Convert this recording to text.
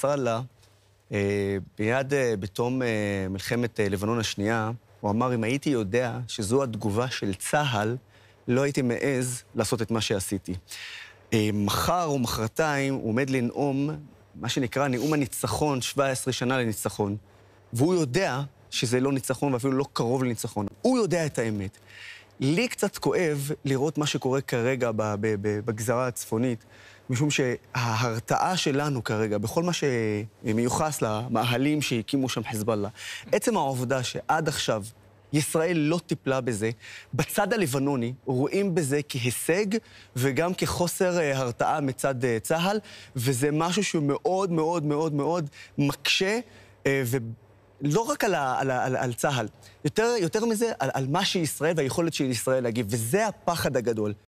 נסראללה, אה, מיד אה, בתום אה, מלחמת לבנון השנייה, הוא אמר, אם הייתי יודע שזו התגובה של צה"ל, לא הייתי מעז לעשות את מה שעשיתי. מחר או מחרתיים הוא עומד לנאום מה שנקרא נאום הניצחון, 17 שנה לניצחון, והוא יודע שזה לא ניצחון ואפילו לא קרוב לניצחון. הוא יודע את האמת. לי קצת כואב לראות מה שקורה כרגע בגזרה הצפונית, משום שההרתעה שלנו כרגע, בכל מה שמיוחס למאהלים שהקימו שם חזבאללה, עצם העובדה שעד עכשיו ישראל לא טיפלה בזה. בצד הלבנוני רואים בזה כהישג וגם כחוסר אה, הרתעה מצד אה, צה"ל, וזה משהו שהוא מאוד מאוד מאוד מאוד מקשה. אה, ו... לא רק על, ה, על, על, על צה"ל, יותר, יותר מזה, על, על מה שישראל והיכולת של ישראל להגיב, וזה הפחד הגדול.